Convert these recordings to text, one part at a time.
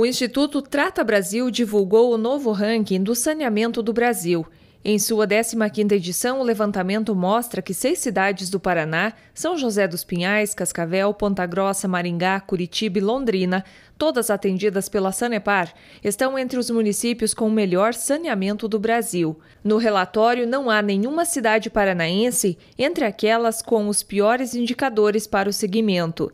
O Instituto Trata Brasil divulgou o novo ranking do saneamento do Brasil. Em sua 15ª edição, o levantamento mostra que seis cidades do Paraná, São José dos Pinhais, Cascavel, Ponta Grossa, Maringá, Curitiba e Londrina, todas atendidas pela Sanepar, estão entre os municípios com o melhor saneamento do Brasil. No relatório, não há nenhuma cidade paranaense entre aquelas com os piores indicadores para o segmento.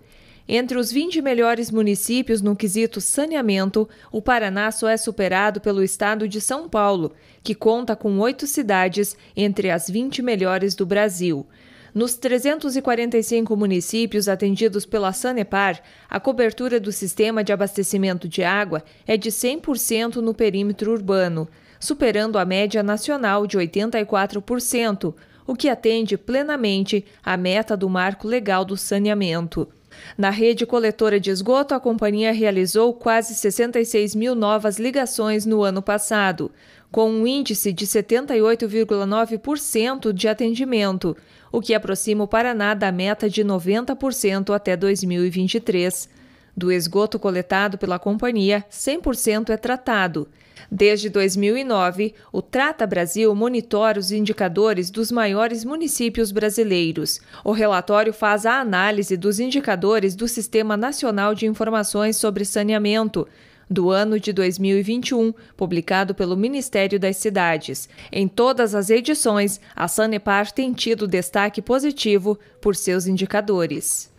Entre os 20 melhores municípios no quesito saneamento, o Paraná só é superado pelo estado de São Paulo, que conta com oito cidades entre as 20 melhores do Brasil. Nos 345 municípios atendidos pela Sanepar, a cobertura do sistema de abastecimento de água é de 100% no perímetro urbano, superando a média nacional de 84%, o que atende plenamente à meta do marco legal do saneamento. Na rede coletora de esgoto, a companhia realizou quase 66 mil novas ligações no ano passado, com um índice de 78,9% de atendimento, o que aproxima o Paraná da meta de 90% até 2023. Do esgoto coletado pela companhia, 100% é tratado. Desde 2009, o Trata Brasil monitora os indicadores dos maiores municípios brasileiros. O relatório faz a análise dos indicadores do Sistema Nacional de Informações sobre Saneamento do ano de 2021, publicado pelo Ministério das Cidades. Em todas as edições, a Sanepar tem tido destaque positivo por seus indicadores.